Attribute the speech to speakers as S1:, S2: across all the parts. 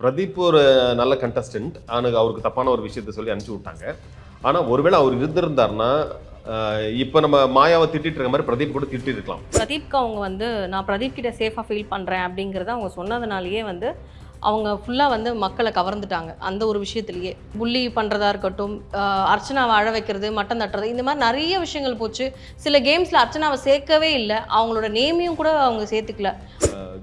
S1: பிரதீப் ஒரு நல்ல கண்டஸ்டன்ட் ஆனால் அவருக்கு தப்பான ஒரு விஷயத்த சொல்லி அனுப்பிச்சி விட்டாங்க ஆனால் ஒருவேளை அவர் இருந்திருந்தார்னா இப்ப நம்ம மாயாவை திட்டிட்டு இருக்க மாதிரி பிரதீப் கூட திட்டி இருக்கலாம்
S2: பிரதீப்க்கு அவங்க வந்து நான் பிரதீப் கிட்ட சேஃபா ஃபீல் பண்றேன் அப்படிங்கறத அவங்க சொன்னதுனாலயே வந்து அவங்க ஃபுல்லாக வந்து மக்களை கவர்ந்துட்டாங்க அந்த ஒரு விஷயத்துலேயே புள்ளி பண்ணுறதா இருக்கட்டும் அர்ச்சனாவை அழ வைக்கிறது மட்டம் தட்டுறது இந்த மாதிரி நிறைய விஷயங்கள் போச்சு சில கேம்ஸில் அர்ச்சனாவை சேர்க்கவே இல்லை அவங்களோட நேமையும் கூட அவங்க சேர்த்துக்கல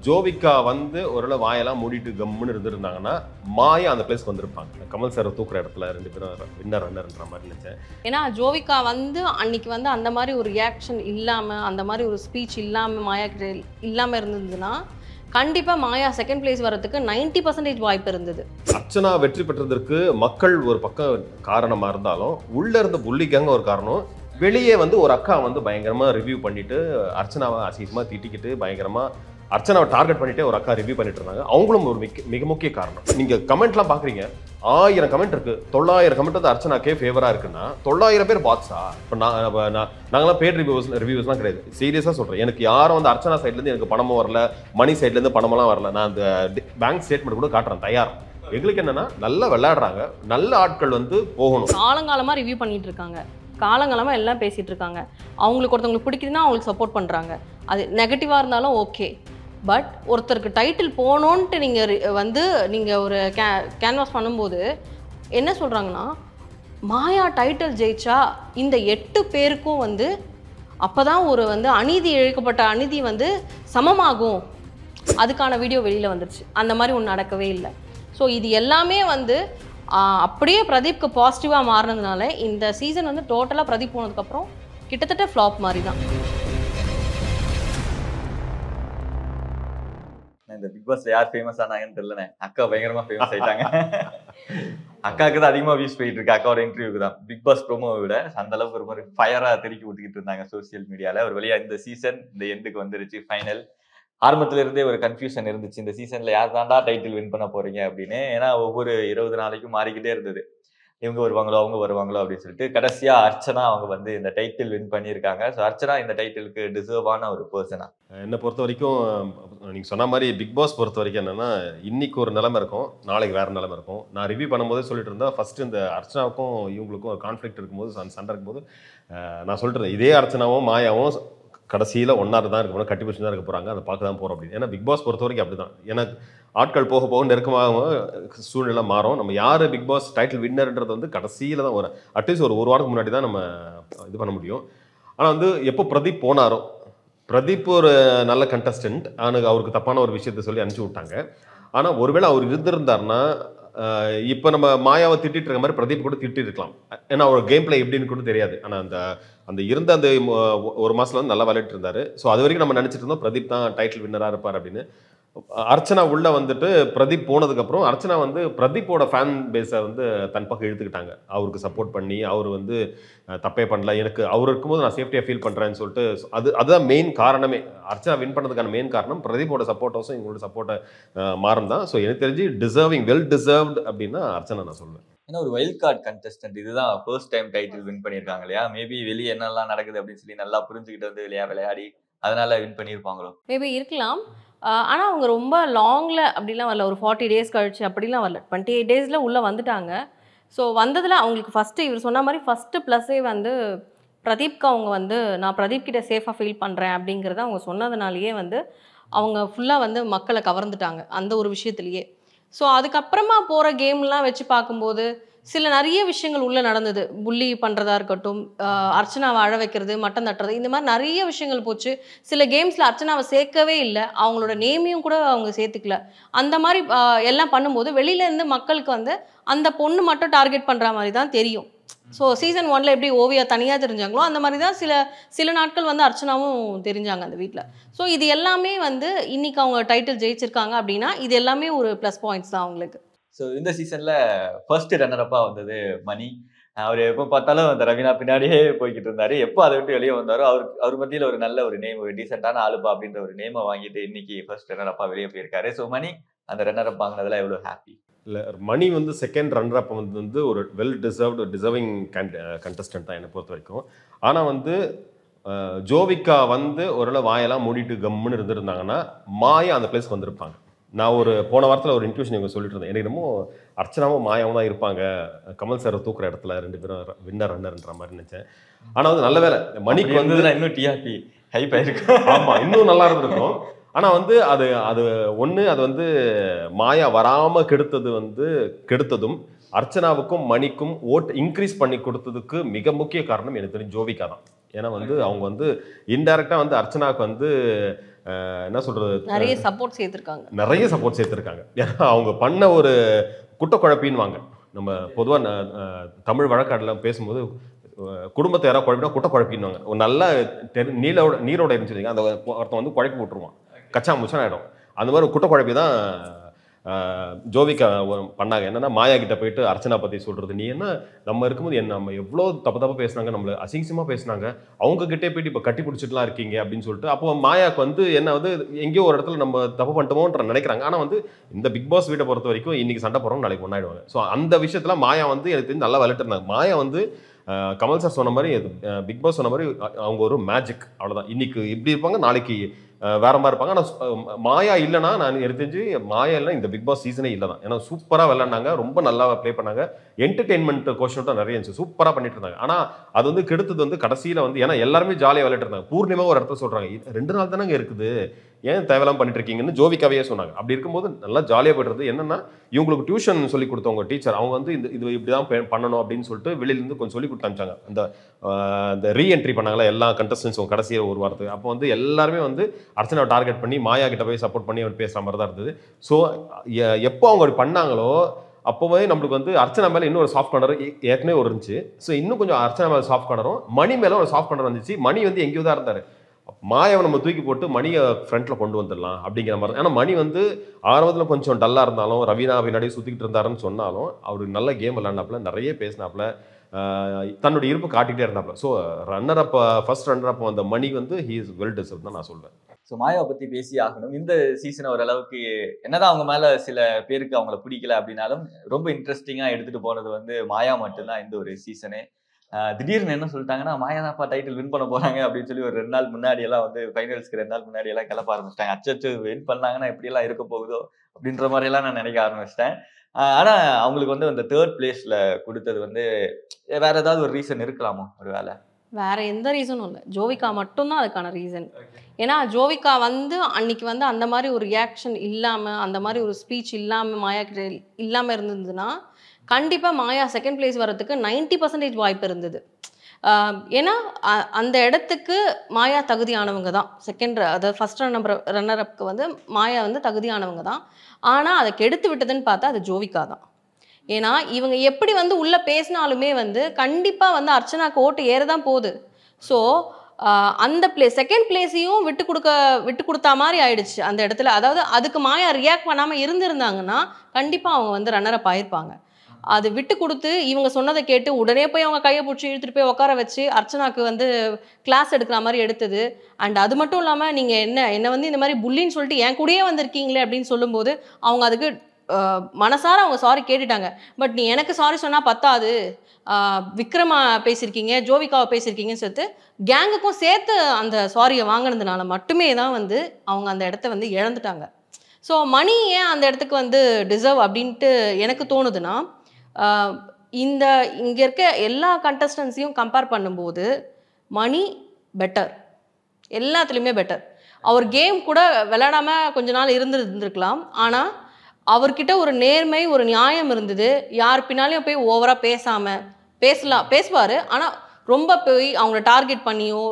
S1: ஜோவிகா வந்து ஓரளவு வாயெல்லாம் மூடிட்டு கம்முன்னு இருந்திருந்தாங்கன்னா மாயா அந்த பிளேஸ்க்கு வந்திருப்பாங்க கமல் சார் தூக்குற இடத்துல ரெண்டு பேரும் வின்னர் ரன்னர்ன்ற மாதிரி நினைச்சேன்
S2: ஏன்னா ஜோவிகா வந்து அன்னைக்கு வந்து அந்த மாதிரி ஒரு ரியாக்ஷன் இல்லாமல் அந்த மாதிரி ஒரு ஸ்பீச் இல்லாமல் மாயா கிட்ட இல்லாமல் இருந்ததுன்னா கண்டிப்பாக மாயா செகண்ட் பிளேஸ் வரதுக்கு நைன்டி பர்சன்டேஜ் வாய்ப்பு இருந்தது
S1: அர்ச்சனா வெற்றி பெற்றதற்கு மக்கள் ஒரு பக்கம் காரணமாக இருந்தாலும் உள்ளே இருந்த புள்ளிக்காங்க ஒரு காரணம் வெளியே வந்து ஒரு அக்கா வந்து பயங்கரமாக ரிவ்யூ பண்ணிவிட்டு அர்ச்சனாவை அசீசமாக திட்டிக்கிட்டு பயங்கரமாக அர்ச்சனாவை டார்கெட் பண்ணிட்டே ஒரு அக்கா ரிவ்யூ பண்ணிட்டு இருந்தாங்க அவங்களும் ஒரு மிக மிக முக்கிய காரணம் நீங்க கமெண்ட்லாம் பாக்குறீங்க ஆயிரம் கமெண்ட் இருக்கு தொள்ளாயிரம் கமெண்ட் வந்து அர்ச்சனாக்கே ஃபேவரா இருக்குன்னா தொள்ளாயிரம் பேர் பாத்ஸா இப்போ நான் நாங்களாம் பேட் ரிவியூஸ் ரிவ்யூஸ்லாம் கிடையாது சீரியஸாக சொல்றேன் எனக்கு யாரும் வந்து அர்ச்சனா சைட்லேருந்து எனக்கு பணமும் வரல மணி சைட்லேருந்து பணமெல்லாம் வரல நான் அந்த பேங்க் ஸ்டேட்மெண்ட் கூட காட்டுறேன் தயார் எங்களுக்கு என்னன்னா நல்லா விளையாடுறாங்க நல்ல ஆட்கள் வந்து போகணும்
S2: காலங்காலமா ரிவ்யூ பண்ணிட்டு இருக்காங்க காலங்காலமாக எல்லாம் பேசிகிட்டு இருக்காங்க அவங்களுக்கு ஒருத்தவங்களுக்கு பிடிக்குதுன்னா அவங்களுக்கு சப்போர்ட் பண்ணுறாங்க அது நெகட்டிவா இருந்தாலும் ஓகே பட் ஒருத்தருக்கு டைட்டில் போகணுன்ட்டு நீங்கள் வந்து நீங்கள் ஒரு கே கேன்வாஸ் பண்ணும்போது என்ன சொல்கிறாங்கன்னா மாயா டைட்டில் ஜெயிச்சா இந்த எட்டு பேருக்கும் வந்து அப்போ தான் ஒரு வந்து அநீதி இழைக்கப்பட்ட அநீதி வந்து சமமாகும் அதுக்கான வீடியோ வெளியில் வந்துடுச்சு அந்த மாதிரி ஒன்று நடக்கவே இல்லை ஸோ இது எல்லாமே வந்து அப்படியே பிரதீப்க்கு பாசிட்டிவாக மாறினதுனால இந்த சீசன் வந்து டோட்டலாக பிரதீப் போனதுக்கப்புறம் கிட்டத்தட்ட ஃப்ளாப் மாதிரி தான்
S3: இந்த பிக் பாஸ்ல யார் ஃபேமஸ் ஆனாங்கன்னு தெரியலனே அக்கா பயங்கரமா ஃபேமஸ் ஆயிட்டாங்க அக்காவுக்கு தான் அதிகமா வியூஸ் போயிட்டு இருக்கு அக்காவோட இன்டர்வியூக்கு தான் பிக் பாஸ் ப்ரோமோவை விட அந்த அளவுக்கு ஒரு மாதிரி ஃபயரா திருக்கி விட்டுக்கிட்டு இருந்தாங்க சோசியல் மீடியால ஒரு வழியா இந்த சீசன் இந்த எண்டுக்கு வந்துருச்சு ஃபைனல் ஆரம்பத்துல இருந்தே ஒரு கன்ஃபியூஷன் இருந்துச்சு இந்த சீசன்ல யார் தாண்டா டைட்டில் வின் பண்ண போறீங்க அப்படின்னு ஏன்னா ஒவ்வொரு இருபது நாளைக்கும் மாறிக்கிட்டே இருந்தது இவங்க வருவாங்களோ அவங்க வருவாங்களோ அப்படின்னு சொல்லிட்டு கடைசியாக அர்ச்சனா அவங்க வந்து இந்த டைட்டில் வின் பண்ணியிருக்காங்க ஸோ அர்ச்சனா இந்த டைட்டிலுக்கு டிசர்வான ஒரு பர்சனா
S1: என்னை பொறுத்த வரைக்கும் நீங்கள் சொன்ன மாதிரி பிக் பாஸ் பொறுத்த வரைக்கும் என்னென்னா இன்னைக்கு ஒரு நிலமை இருக்கும் நாளைக்கு வேறு நிலைமை இருக்கும் நான் ரிவ்யூ பண்ணும்போதே சொல்லிட்டு இருந்தா ஃபர்ஸ்ட் இந்த அர்ச்சனாவுக்கும் இவங்களுக்கும் கான்ஃபிளிக் இருக்கும்போது சண்டை இருக்கும்போது நான் சொல்லிட்டு இருந்தேன் இதே அர்ச்சனாவும் மாயாவும் கடைசியில் ஒன்னாக தான் இருக்க போகிறோம் கட்டி பிடிச்சி தான் இருக்க போகிறாங்க அதை பார்க்க தான் போகிறோம் அப்படின்னு ஏன்னா பிக் பாஸ் பொறுத்த வரைக்கும் அப்படி தான் ஏன்னா ஆட்கள் போக போக நெருக்கமாக சூழ்நிலை மாறும் நம்ம யார் பிக் பாஸ் டைட்டில் வின்னர்ன்றது வந்து கடைசியில் தான் வரும் அட்லீஸ்ட் ஒரு ஒரு வாரத்துக்கு முன்னாடி தான் நம்ம இது பண்ண முடியும் ஆனால் வந்து எப்போ பிரதீப் போனாரோ பிரதீப் ஒரு நல்ல கண்டஸ்டன்ட் அவனுக்கு அவருக்கு தப்பான ஒரு விஷயத்த சொல்லி அனுப்பிச்சி விட்டாங்க ஆனால் ஒருவேளை அவர் இருந்திருந்தார்னா இப்போ நம்ம மாயாவை திட்டிட்டு இருக்க மாதிரி பிரதீப் கூட திட்டி இருக்கலாம் ஏன்னா அவர் கேம் பிளே எப்படின்னு கூட தெரியாது ஆனால் அந்த அந்த இருந்த அந்த ஒரு மாதத்துல வந்து நல்லா விளையாட்டு இருந்தார் ஸோ அது வரைக்கும் நம்ம நினச்சிட்டு இருந்தோம் பிரதீப் தான் டைட்டில் வின்னராக இருப்பார் அப்படின்னு அர்ச்சனா உள்ளே வந்துட்டு பிரதீப் போனதுக்கப்புறம் அர்ச்சனா வந்து பிரதீப்போட ஃபேன் பேஸை வந்து தன் பக்கம் இழுத்துக்கிட்டாங்க அவருக்கு சப்போர்ட் பண்ணி அவர் வந்து தப்பே பண்ணல எனக்கு அவர் இருக்கும்போது நான் சேஃப்டியாக ஃபீல் பண்ணுறேன்னு சொல்லிட்டு அது அதுதான் மெயின் காரணமே அர்ச்சனா வின் பண்ணதுக்கான மெயின் காரணம் பிரதீப்போட சப்போர்ட்டர்ஸும் எங்களோட சப்போர்ட்டை மாறும் தான் ஸோ எனக்கு தெரிஞ்சு டிசர்விங் வெல் டிசர்வ்டு அப்படின்னா அர்ச்சனா நான் சொல்லுவேன்
S3: ஏன்னா ஒரு வைல்ட் கார்டு கண்டஸ்டன்ட் இதுதான் ஃபர்ஸ்ட் டைம் டைட்டில் வின் பண்ணியிருக்காங்க இல்லையா மேபி வெளியே என்னெல்லாம் நடக்குது அப்படின்னு சொல்லி நல்லா புரிஞ்சுக்கிட்டு வந்து விளையா விளையாடி அதனால வின் பண்ணியிருப்பாங்களோ
S2: மேபி இருக்கலாம் ஆனால் அவங்க ரொம்ப லாங்கில் அப்படிலாம் வரல ஒரு ஃபார்ட்டி டேஸ் கழிச்சு அப்படிலாம் வரல டுவெண்ட்டி எயிட் டேஸில் உள்ளே வந்துட்டாங்க ஸோ வந்ததில் அவங்களுக்கு ஃபஸ்ட்டு இவர் சொன்ன மாதிரி ஃபஸ்ட்டு ப்ளஸ்ஸே வந்து பிரதீப்க்கு அவங்க வந்து நான் பிரதீப் கிட்ட சேஃபாக ஃபீல் பண்ணுறேன் அப்படிங்கிறத அவங்க சொன்னதுனாலேயே வந்து அவங்க ஃபுல்லாக வந்து மக்களை கவர்ந்துட்டாங்க அந்த ஒரு விஷயத்துலேயே ஸோ அதுக்கப்புறமா போகிற கேம்லாம் வச்சு பார்க்கும்போது சில நிறைய விஷயங்கள் உள்ளே நடந்தது புள்ளி பண்ணுறதா இருக்கட்டும் அர்ச்சனாவை அழ வைக்கிறது மட்டன் தட்டுறது இந்த மாதிரி நிறைய விஷயங்கள் போச்சு சில கேம்ஸில் அர்ச்சனாவை சேர்க்கவே இல்லை அவங்களோட நேமையும் கூட அவங்க சேர்த்துக்கல அந்த மாதிரி எல்லாம் பண்ணும்போது இருந்து மக்களுக்கு வந்து அந்த பொண்ணு மட்டும் டார்கெட் பண்ற மாதிரி தான் தெரியும் ஸோ சீசன் ஒன்ல எப்படி ஓவியா தனியாக தெரிஞ்சாங்களோ அந்த மாதிரி தான் சில சில நாட்கள் வந்து அர்ச்சனாவும் தெரிஞ்சாங்க அந்த வீட்டில் ஸோ இது எல்லாமே வந்து இன்னைக்கு அவங்க டைட்டில் ஜெயிச்சிருக்காங்க அப்படின்னா இது எல்லாமே ஒரு ப்ளஸ் பாயிண்ட்ஸ் தான் அவங்களுக்கு
S3: ஸோ இந்த சீசனில் ஃபர்ஸ்ட் ரன்னரப்பா வந்தது மணி அவர் எப்போ பார்த்தாலும் அந்த ரவீனா பின்னாடியே போய்கிட்டு இருந்தார் எப்போ அதை விட்டு வெளியே வந்தாரோ அவர் அவர் மத்தியில் ஒரு நல்ல ஒரு நேம் ஒரு டீசெண்டான ஆளுப்பா அப்படின்ற ஒரு நேமை வாங்கிட்டு இன்னைக்கு ஃபர்ஸ்ட் அப்பா வெளியே போயிருக்காரு ஸோ மணி அந்த ரன்னரப் வாங்கினதுல எவ்வளோ ஹாப்பி
S1: இல்லை மணி வந்து செகண்ட் ரன்னரப் வந்து வந்து ஒரு வெல் டிசர்வ்டு டிசர்விங் கண்டஸ்டன்ட் தான் என்னை பொறுத்த வரைக்கும் ஆனால் வந்து ஜோவிகா வந்து ஓரளவு வாயெல்லாம் மூடிட்டு கம்முன்னு இருந்திருந்தாங்கன்னா மாயா அந்த பிளேஸ்க்கு வந்திருப்பாங்க நான் ஒரு போன வாரத்தில் ஒரு இன்ட்யூஷன் இவங்க சொல்லிட்டு இருந்தேன் எனக்கு என்னமோ அர்ச்சனாவும் மாயாவும் தான் இருப்பாங்க கமல் சார் தூக்குற இடத்துல ரெண்டு பேரும் வின்னர் ரன்னர்ன்ற மாதிரி நினைச்சேன் ஆனால் வந்து நல்ல வேலை மணிக்கு வந்து இன்னும் டிஆர்பி ஹைப் ஆயிருக்கு ஆமாம் இன்னும் நல்லா இருந்திருக்கும் ஆனால் வந்து அது அது ஒன்று அது வந்து மாயா வராமல் கெடுத்தது வந்து கெடுத்ததும் அர்ச்சனாவுக்கும் மணிக்கும் ஓட் இன்க்ரீஸ் பண்ணி கொடுத்ததுக்கு மிக முக்கிய காரணம் எனக்கு தெரியும் ஜோவிகா தான் ஏன்னா வந்து அவங்க வந்து இன்டைரக்டாக வந்து அர்ச்சனாவுக்கு வந்து என்ன சொல்றது நிறைய
S2: சப்போர்ட் சேர்த்துருக்காங்க
S1: நிறைய சப்போர்ட் சேர்த்துருக்காங்க ஏன்னா அவங்க பண்ண ஒரு குட்டக்குழப்பின்வாங்க நம்ம பொதுவாக தமிழ் வழக்காடெல்லாம் பேசும்போது குடும்பத்தை யாராவது குழப்பினா குட்ட குழப்பின்வாங்க ஒரு நல்லா தெரு நீரோட நீரோட இருந்துச்சு அந்த ஒருத்தன் வந்து குழப்பி விட்டுருவான் கச்சா முச்சான ஆகிடும் அந்த மாதிரி குட்ட குழப்பி தான் ஜோதிகா பண்ணாங்க என்னன்னா மாயா கிட்ட போயிட்டு அர்ச்சனா பற்றி சொல்கிறது நீ என்ன நம்ம இருக்கும்போது என்ன நம்ம எவ்வளோ தப்பு தப்பாக பேசினாங்க நம்மளை அசிங்கசியமாக பேசினாங்க அவங்க கிட்டே போயிட்டு இப்போ கட்டி பிடிச்சிட்டுலாம் இருக்கீங்க அப்படின்னு சொல்லிட்டு அப்போ மாயாவுக்கு வந்து என்ன வந்து எங்கேயோ ஒரு இடத்துல நம்ம தப்பு பண்ணிட்டோமோன்ற நினைக்கிறாங்க ஆனால் வந்து இந்த பிக் பாஸ் வீட்டை பொறுத்த வரைக்கும் இன்றைக்கி சண்டை போகிறோம் நாளைக்கு ஒன்றாயிடுவாங்க ஸோ அந்த விஷயத்தில் மாயா வந்து எனக்கு தெரிஞ்சு நல்லா விளையாட்டு மாயா வந்து கமல் சார் சொன்ன மாதிரி பிக் பாஸ் சொன்ன மாதிரி அவங்க ஒரு மேஜிக் அவ்வளோதான் இன்றைக்கி இப்படி இருப்பாங்க நாளைக்கு வேற மாதிரி இருப்பாங்க ஆனால் மாயா இல்லைனா நான் தெரிஞ்சு மாயா இல்லை இந்த பிக் பாஸ் சீசனே இல்லை தான் ஏன்னா சூப்பராக விளாண்டாங்க ரொம்ப நல்லா ப்ளே பண்ணாங்க என்டர்டெயின்மெண்ட் கொஷன் தான் நிறைய இருந்துச்சு சூப்பராக பண்ணிட்டு இருந்தாங்க ஆனால் அது வந்து கெடுத்தது வந்து கடைசியில் வந்து ஏன்னா எல்லாருமே ஜாலியாக விளையாட்டு இருந்தாங்க பூர்ணிமா ஒரு இடத்துல சொல்கிறாங்க ரெண்டு நாள் தானே இருக்குது ஏன் தேவையெல்லாம் பண்ணிட்டு இருக்கீங்கன்னு ஜோவிக்காவே சொன்னாங்க அப்படி இருக்கும்போது நல்லா ஜாலியாக போய்டுறது என்னன்னா இவங்களுக்கு டியூஷன் சொல்லி கொடுத்தவங்க டீச்சர் அவங்க வந்து இந்த இது இப்படி தான் பண்ணணும் அப்படின்னு சொல்லிட்டு வெளியிலேருந்து கொஞ்சம் சொல்லி கொடுத்தாச்சாங்க அந்த இந்த ரீஎன்ட்ரி பண்ணாங்களா எல்லா கண்டஸ்டன்ஸும் கடைசியாக ஒரு வாரத்துக்கு அப்போ வந்து எல்லாருமே வந்து அர்ச்சனை டார்கெட் பண்ணி மாயா கிட்ட போய் சப்போர்ட் பண்ணி அவர் பேசுகிற மாதிரி தான் இருந்தது ஸோ எப்போ அவங்க பண்ணாங்களோ அப்போவே நம்மளுக்கு வந்து அர்ச்சனா மேலே இன்னும் ஒரு சாஃப்ட் கார்னர் ஏற்கனவே ஒரு இருந்துச்சு ஸோ இன்னும் கொஞ்சம் அர்ச்சனா மேலே சாஃப்ட் கார்னரும் மணி மேலே ஒரு சாஃப்ட் கார்னர் வந்துச்சு மணி வந்து எங்கேயோ தான் இருந்தார் மாயாவை நம்ம தூக்கி போட்டு மணியை ஃப்ரண்ட்டில் கொண்டு வந்துடலாம் அப்படிங்கிற மாதிரி ஏன்னா மணி வந்து ஆரம்பத்தில் கொஞ்சம் டல்லாக இருந்தாலும் ரவீனா வினாடி சுற்றிக்கிட்டு இருந்தாருன்னு சொன்னாலும் அவர் நல்ல கேம் விளாண்டாப்புல நிறைய பேசினாப்புல தன்னுடைய இருப்பு காட்டிகிட்டே இருந்தாப்புல ஸோ ரன்னர் அப்போ ஃபர்ஸ்ட் ரன்னர் அப்போ அந்த மணி வந்து ஹீஸ் இஸ் வெல் டிசர்வ் தான் நான் சொல்வேன்
S3: ஸோ மாயாவை பற்றி பேசி ஆகணும் இந்த சீசன் ஓரளவுக்கு என்னதான் அவங்க மேலே சில பேருக்கு அவங்கள பிடிக்கல அப்படின்னாலும் ரொம்ப இன்ட்ரெஸ்டிங்காக எடுத்துகிட்டு போனது வந்து மாயா மட்டும்தான் இந்த ஒரு சீசனே திடீர்னு என்ன சொல்லிட்டாங்கன்னா மாயாதாப்பா டைட்டில் வின் பண்ண போறாங்க அப்படின்னு சொல்லி ஒரு ரெண்டு நாள் முன்னாடி எல்லாம் வந்து ஃபைனல்ஸ்க்கு ரெண்டு நாள் முன்னாடி எல்லாம் கிளப்ப ஆரம்பிச்சிட்டாங்க அச்சு வின் பண்ணாங்கன்னா எல்லாம் இருக்க போகுதோ அப்படின்ற மாதிரி எல்லாம் நான் நினைக்க ஆரம்பிச்சிட்டேன் ஆனா அவங்களுக்கு வந்து அந்த தேர்ட் பிளேஸ்ல கொடுத்தது வந்து வேற ஏதாவது ஒரு ரீசன் இருக்கலாமோ ஒரு வேலை
S2: வேற எந்த ரீசனும் இல்லை ஜோவிகா மட்டும்தான் அதுக்கான ரீசன் ஏன்னா ஜோவிகா வந்து அன்னைக்கு வந்து அந்த மாதிரி ஒரு ரியாக்ஷன் இல்லாமல் அந்த மாதிரி ஒரு ஸ்பீச் இல்லாமல் மாயா கிட்ட இல்லாமல் இருந்ததுன்னா கண்டிப்பாக மாயா செகண்ட் பிளேஸ் வர்றதுக்கு நைன்டி பர்சன்டேஜ் வாய்ப்பு இருந்தது ஏன்னா அந்த இடத்துக்கு மாயா தகுதியானவங்க தான் செகண்ட் அதாவது ஃபஸ்ட் ரன்னர் ரன்னர் அப்க்கு வந்து மாயா வந்து தகுதியானவங்க தான் ஆனால் அதை கெடுத்து விட்டதுன்னு பார்த்தா அது ஜோவிகா தான் ஏன்னா இவங்க எப்படி வந்து உள்ளே பேசினாலுமே வந்து கண்டிப்பாக வந்து அர்ச்சனாக்கு ஓட்டு ஏற தான் போகுது ஸோ அந்த பிளே செகண்ட் பிளேஸையும் விட்டு கொடுக்க விட்டு கொடுத்தா மாதிரி ஆயிடுச்சு அந்த இடத்துல அதாவது அதுக்கு மாயா ரியாக்ட் பண்ணாமல் இருந்திருந்தாங்கன்னா கண்டிப்பாக அவங்க வந்து ரன்னரப் ஆயிருப்பாங்க அது விட்டு கொடுத்து இவங்க சொன்னதை கேட்டு உடனே போய் அவங்க கையை பிடிச்சி இழுத்துட்டு போய் உட்கார வச்சு அர்ச்சனாக்கு வந்து கிளாஸ் எடுக்கிற மாதிரி எடுத்தது அண்ட் அது மட்டும் இல்லாமல் நீங்கள் என்ன என்னை வந்து இந்த மாதிரி புள்ளின்னு சொல்லிட்டு என் கூடயே வந்திருக்கீங்களே அப்படின்னு சொல்லும்போது அவங்க அதுக்கு மனசார அவங்க சாரி கேட்டுட்டாங்க பட் நீ எனக்கு சாரி சொன்னால் பத்தாது விக்ரமா பேசியிருக்கீங்க ஜோவிகாவை பேசியிருக்கீங்கன்னு சொல்லிட்டு கேங்குக்கும் சேர்த்து அந்த சாரியை வாங்கினதுனால மட்டுமே தான் வந்து அவங்க அந்த இடத்த வந்து இழந்துட்டாங்க ஸோ மணி ஏன் அந்த இடத்துக்கு வந்து டிசர்வ் அப்படின்ட்டு எனக்கு தோணுதுன்னா இந்த இங்கே இருக்க எல்லா கண்டஸ்டன்ஸையும் கம்பேர் பண்ணும்போது மணி பெட்டர் எல்லாத்துலேயுமே பெட்டர் அவர் கேம் கூட விளையாடாமல் கொஞ்ச நாள் இருந்து இருந்திருக்கலாம் ஆனால் அவர்கிட்ட ஒரு நேர்மை ஒரு நியாயம் இருந்தது யார் பின்னாலையும் போய் ஓவராக பேசாமல் பேசலாம் பேசுவார் ஆனால் ரொம்ப போய் அவங்கள டார்கெட் பண்ணியோ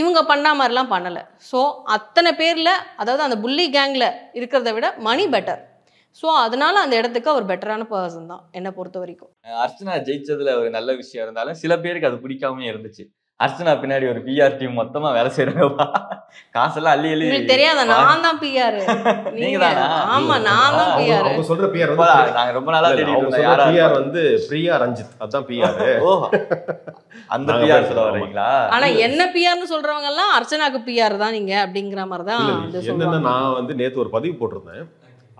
S2: இவங்க பண்ணா மாதிரிலாம் பண்ணலை ஸோ அத்தனை பேரில் அதாவது அந்த புள்ளி கேங்கில் இருக்கிறத விட மணி பெட்டர் ஸோ அதனால அந்த இடத்துக்கு அவர் பெட்டரான பர்சன் தான் என்னை பொறுத்த வரைக்கும்
S3: அர்ச்சனா ஜெயிச்சதுல ஒரு நல்ல விஷயம் இருந்தாலும் சில பேருக்கு அது பிடிக்காம இருந்துச்சு அர்ச்சனா பின்னாடி ஒரு பிஆர் டீம் மொத்தமா வேலை செய்யறாங்கப்பா காசெல்லாம்
S1: அள்ளி அள்ளி தெரியாத நான்
S2: தான் பிஆர் நீங்க தானா ஆமா நான் தான் பிஆர் அவங்க
S1: சொல்ற பிஆர் வந்து நாங்க ரொம்ப நாளா தேடி இருந்தோம் பிஆர் வந்து பிரியா ரஞ்சித் அதான் பிஆர் ஓ அந்த பிஆர் சொல்ல வரீங்களா ஆனா என்ன
S2: பிஆர்னு சொல்றவங்க எல்லாம் அர்ச்சனாக்கு பிஆர் தான் நீங்க அப்படிங்கிற மாதிரி தான் வந்து
S1: நான் வந்து நேத்து ஒரு பதிவு போட்டிருந்தேன்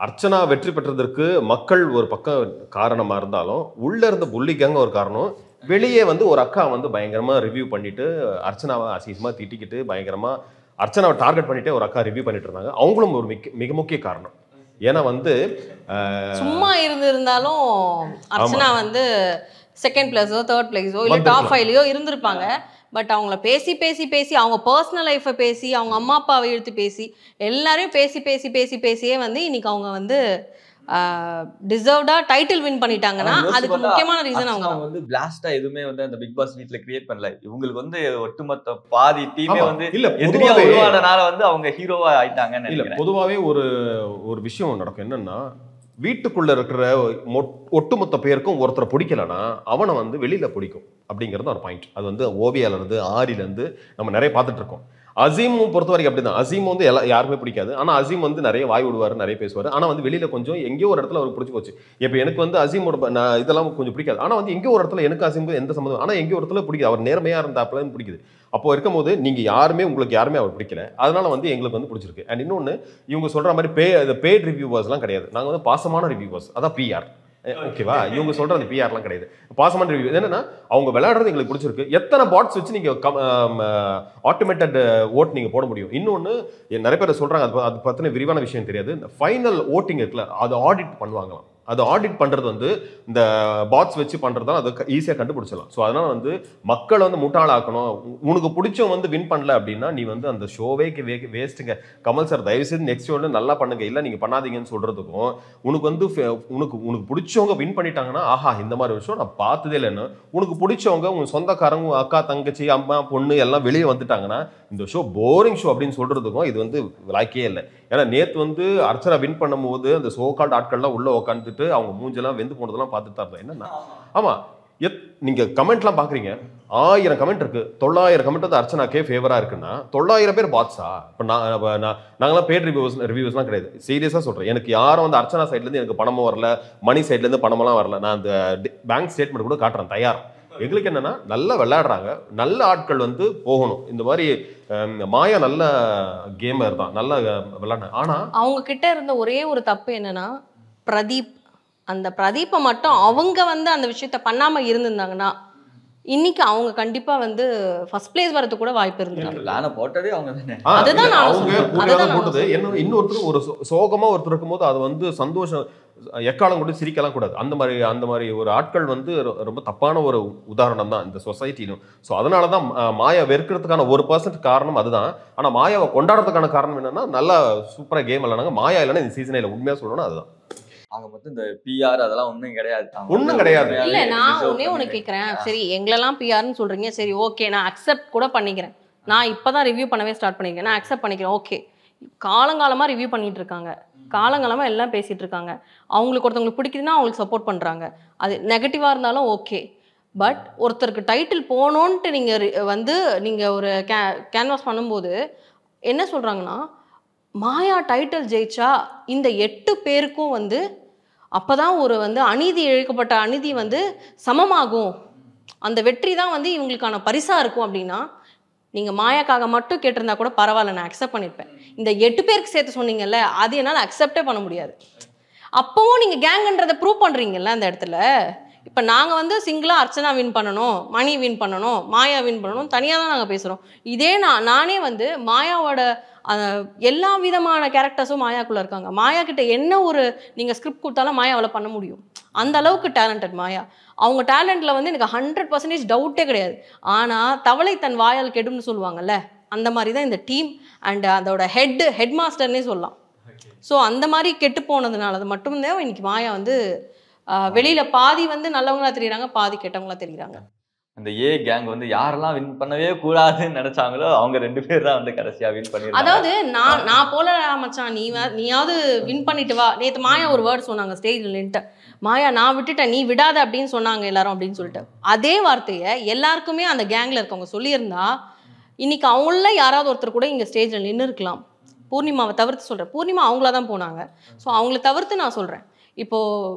S1: அர்ச்சனா வெற்றி பெற்றதற்கு மக்கள் ஒரு பக்கம் காரணமாக இருந்தாலும் உள்ளே இருந்த புள்ளிக்கங்க ஒரு காரணம் வெளியே வந்து ஒரு அக்கா வந்து பயங்கரமாக ரிவ்யூ பண்ணிட்டு அர்ச்சனாவை அசீசமாக திட்டிக்கிட்டு பயங்கரமாக அர்ச்சனாவை டார்கெட் பண்ணிட்டு ஒரு அக்கா ரிவ்யூ பண்ணிட்டு இருந்தாங்க அவங்களும் ஒரு மிக மிக முக்கிய காரணம் ஏன்னா வந்து சும்மா
S2: இருந்திருந்தாலும் அர்ச்சனா வந்து செகண்ட் பிளேஸோ தேர்ட் பிளேஸோ இல்லை டாப் ஃபைவ்லையோ இருந்திருப்பாங்க பட் அவங்கள பேசி பேசி பேசி அவங்க பர்சனல் லைஃப்பை பேசி அவங்க அம்மா அப்பாவை இழுத்து பேசி எல்லாரையும் பேசி பேசி பேசி பேசியே வந்து இன்னைக்கு அவங்க வந்து டிசர்வ்டா டைட்டில் வின் பண்ணிட்டாங்கன்னா அதுக்கு முக்கியமான ரீசன் அவங்க
S3: வந்து பிளாஸ்டா எதுவுமே வந்து அந்த பிக் பாஸ் வீட்ல கிரியேட் பண்ணல இவங்களுக்கு வந்து ஒட்டுமொத்த பாதி டீமே வந்து இல்ல எதிரியா உருவானனால வந்து அவங்க ஹீரோவா ஆயிட்டாங்க இல்ல
S1: பொதுவாவே ஒரு ஒரு விஷயம் நடக்கும் என்னன்னா வீட்டுக்குள்ள இருக்கிற ஒட்டுமொத்த பேருக்கும் ஒருத்தரை பிடிக்கலன்னா அவனை வந்து வெளியில பிடிக்கும் அப்படிங்கிறது ஒரு பாயிண்ட் அது வந்து ஓவியாலருந்து ஆரிலேருந்து நம்ம நிறைய பார்த்துட்டு இருக்கோம் அசீம் பொறுத்த வரைக்கும் அப்படிதான் அசீம் வந்து எல்லா யாருமே பிடிக்காது ஆனால் அசீம் வந்து நிறைய வாய் விடுவார் நிறைய பேசுவார் ஆனால் வந்து வெளியில் கொஞ்சம் எங்கேயோ ஒரு இடத்துல அவருக்கு பிடிச்சி போச்சு இப்போ எனக்கு வந்து அசீமோட நான் இதெல்லாம் கொஞ்சம் பிடிக்காது ஆனால் வந்து எங்கே ஒரு இடத்துல எனக்கு அசீம் எந்த சம்மந்தம் ஆனால் எங்கே ஒரு இடத்துல பிடிக்குது அவர் நேர்மையாக இருந்தாப்புலன்னு பிடிக்குது அப்போ இருக்கும்போது நீங்கள் யாருமே உங்களுக்கு யாருமே அவர் பிடிக்கல அதனால வந்து எங்களுக்கு வந்து பிடிச்சிருக்கு அண்ட் இன்னொன்று இவங்க சொல்கிற மாதிரி பே அது பேய்ட் ரிவ்யூவர்ஸ்லாம் கிடையாது நாங்கள் வந்து பாசமான ரிவ்யூவர்ஸ் அதான் பிஆர் ஓகேவா இவங்க சொல்கிற அந்த பிஆர்லாம் கிடையாது பாசமான ரிவ்யூ என்னென்னா அவங்க விளையாடுறது எங்களுக்கு பிடிச்சிருக்கு எத்தனை பாட்ஸ் வச்சு நீங்கள் கம் ஆட்டோமேட்டட் ஓட் நீங்கள் போட முடியும் இன்னொன்று நிறைய பேர் சொல்கிறாங்க அது அது பற்றின விரிவான விஷயம் தெரியாது இந்த ஃபைனல் ஓட்டிங் இருக்குல்ல அது ஆடிட் பண்ணுவாங்களாம் அது ஆடிட் பண்ணுறது வந்து இந்த பாட்ஸ் வச்சு பண்ணுறது தான் அது ஈஸியாக கண்டுபிடிச்சிடலாம் ஸோ அதனால் வந்து மக்களை வந்து முட்டாளாக்கணும் உனக்கு பிடிச்சவன் வந்து வின் பண்ணல அப்படின்னா நீ வந்து அந்த ஷோவே வே வேஸ்ட்டுங்க கமல் சார் தயவுசெய்து நெக்ஸ்ட் ஷோவில் நல்லா பண்ணுங்க இல்லை நீங்கள் பண்ணாதீங்கன்னு சொல்கிறதுக்கும் உனக்கு வந்து உனக்கு உனக்கு பிடிச்சவங்க வின் பண்ணிட்டாங்கன்னா ஆஹா இந்த மாதிரி விஷயம் நான் பார்த்ததே இல்லைன்னு உனக்கு பிடிச்சவங்க உங்கள் சொந்தக்காரங்க அக்கா தங்கச்சி அம்மா பொண்ணு எல்லாம் வெளியே வந்துட்டாங்கன்னா இந்த ஷோ போரிங் ஷோ அப்படின்னு சொல்கிறதுக்கும் இது வந்து லாய்க்கே இல்லை ஏன்னா நேற்று வந்து அர்ச்சனை வின் பண்ணும்போது அந்த ஷோ கால்ட் ஆட்கள்லாம் உள்ளே உட்காந்து பார்த்துட்டு அவங்க மூஞ்செல்லாம் வெந்து போனதெல்லாம் பார்த்துட்டு தான் என்னென்னா என்னன்னா ஆமாம் எத் நீங்கள் கமெண்ட்லாம் பார்க்குறீங்க ஆயிரம் கமெண்ட் இருக்குது தொள்ளாயிரம் கமெண்ட் வந்து அர்ச்சனாக்கே ஃபேவராக இருக்குன்னா தொள்ளாயிரம் பேர் பாத்ஸா இப்போ நான் நான் நாங்களாம் பேட் ரிவ்யூஸ் ரிவ்யூஸ்லாம் கிடையாது சீரியஸாக சொல்கிறேன் எனக்கு யாரும் வந்து அர்ச்சனா சைட்லேருந்து எனக்கு பணமும் வரல மணி சைட்லேருந்து பணமெல்லாம் வரல நான் அந்த பேங்க் ஸ்டேட்மெண்ட் கூட காட்டுறேன் தயார் எங்களுக்கு என்னென்னா நல்லா விளையாடுறாங்க நல்ல ஆட்கள் வந்து போகணும் இந்த மாதிரி மாயா நல்ல கேமர் தான் நல்லா விளையாடுறாங்க ஆனால்
S2: அவங்க கிட்ட இருந்த ஒரே ஒரு தப்பு என்னன்னா பிரதீப் அந்த பிரதீப்பை மட்டும் அவங்க வந்து அந்த விஷயத்த பண்ணாமல் இருந்திருந்தாங்கன்னா இன்னைக்கு அவங்க கண்டிப்பா வந்து ஃபர்ஸ்ட் பிளேஸ் வரது கூட வாய்ப்பு இருந்தது
S3: லான போட்டதே அவங்க
S1: தானே அவங்க போட்டது என்ன இன்னொருத்தர் ஒரு சோகமா ஒருத்தர் இருக்கும்போது அது வந்து சந்தோஷம் எக்காலம் கூட சிரிக்கலாம் கூடாது அந்த மாதிரி அந்த மாதிரி ஒரு ஆட்கள் வந்து ரொம்ப தப்பான ஒரு உதாரணம் தான் இந்த சொசைட்டிலும் ஸோ அதனால தான் மாயா வெறுக்கிறதுக்கான ஒரு பர்சன்ட் காரணம் அதுதான் ஆனால் மாயாவை கொண்டாடுறதுக்கான காரணம் என்னன்னா நல்லா சூப்பராக கேம் விளாடுனாங்க மாயா இல்லைன்னா இந்த சீசனில் உண்மையாக சொல்லணும்னா அதுதான்
S3: ஆக மொத்தம் இந்த பிஆர் அதெல்லாம் ஒன்றும் கிடையாது ஒன்றும் கிடையாது இல்லை நான்
S1: ஒன்னே
S2: ஒன்று கேட்குறேன் சரி எங்களெல்லாம் பிஆர்னு சொல்கிறீங்க சரி ஓகே நான் அக்செப்ட் கூட பண்ணிக்கிறேன் நான் இப்போ தான் ரிவ்யூ பண்ணவே ஸ்டார்ட் பண்ணிக்கிறேன் நான் அக்செப்ட் பண்ணிக்கிறேன் ஓகே காலங்காலமாக ரிவ்யூ பண்ணிட்டு இருக்காங்க காலங்காலமாக எல்லாம் பேசிகிட்டு இருக்காங்க அவங்களுக்கு ஒருத்தவங்களுக்கு பிடிக்குதுன்னா அவங்களுக்கு சப்போர்ட் பண்ணுறாங்க அது நெகட்டிவாக இருந்தாலும் ஓகே பட் ஒருத்தருக்கு டைட்டில் போகணுன்ட்டு நீங்கள் வந்து நீங்கள் ஒரு கே கேன்வாஸ் பண்ணும்போது என்ன சொல்கிறாங்கன்னா மாயா டைட்டில் ஜெயிச்சா இந்த எட்டு பேருக்கும் வந்து அப்போ தான் ஒரு வந்து அநீதி இழைக்கப்பட்ட அநீதி வந்து சமமாகும் அந்த வெற்றி தான் வந்து இவங்களுக்கான பரிசாக இருக்கும் அப்படின்னா நீங்கள் மாயாக்காக மட்டும் கேட்டிருந்தா கூட பரவாயில்ல நான் அக்செப்ட் பண்ணியிருப்பேன் இந்த எட்டு பேருக்கு சேர்த்து சொன்னீங்கல்ல அது என்னால் அக்செப்டே பண்ண முடியாது அப்போவும் நீங்கள் கேங்குன்றதை ப்ரூவ் பண்ணுறீங்கல்ல அந்த இடத்துல இப்போ நாங்கள் வந்து சிங்கிளாக அர்ச்சனா வின் பண்ணணும் மணி வின் பண்ணணும் மாயா வின் பண்ணணும் தனியாக தான் நாங்கள் பேசுகிறோம் இதே நான் நானே வந்து மாயாவோட எல்லா விதமான கேரக்டர்ஸும் மாயாக்குள்ளே இருக்காங்க மாயா கிட்ட என்ன ஒரு நீங்கள் ஸ்கிரிப்ட் கொடுத்தாலும் மாயா அவளை பண்ண முடியும் அந்த அளவுக்கு டேலண்டட் மாயா அவங்க டேலண்ட்டில் வந்து எனக்கு ஹண்ட்ரட் பர்சன்டேஜ் டவுட்டே கிடையாது ஆனால் தவளை தன் வாயால் கெடும்னு சொல்லுவாங்கல்ல அந்த மாதிரி தான் இந்த டீம் அண்ட் அதோட ஹெட் ஹெட் மாஸ்டர்னே சொல்லலாம் ஸோ அந்த மாதிரி கெட்டு போனதுனால அது மட்டும்தான் இன்னைக்கு மாயா வந்து வெளியில் பாதி வந்து நல்லவங்களா தெரிகிறாங்க பாதி கெட்டவங்களா தெரிகிறாங்க
S3: அந்த ஏ கேங் வந்து யாரெல்லாம் வின் பண்ணவே கூடாதுன்னு நினைச்சாங்களோ அவங்க ரெண்டு பேர் தான் வந்து கடைசியா வின் பண்ணி அதாவது
S2: நான் நான் போல மச்சான் நீ நீயாவது வின் பண்ணிட்டு வா நேற்று மாயா ஒரு வேர்ட் சொன்னாங்க ஸ்டேஜில் நின்ட்ட மாயா நான் விட்டுட்டேன் நீ விடாத அப்படின்னு சொன்னாங்க எல்லாரும் அப்படின்னு சொல்லிட்டு அதே வார்த்தையை எல்லாருக்குமே அந்த கேங்ல இருக்கவங்க சொல்லியிருந்தா இன்னைக்கு அவங்கள யாராவது ஒருத்தர் கூட இங்கே ஸ்டேஜில் நின்று இருக்கலாம் பூர்ணிமாவை தவிர்த்து சொல்கிறேன் பூர்ணிமா அவங்களா தான் போனாங்க ஸோ அவங்கள தவிர்த்து நான் சொல்கிறேன் இப்போது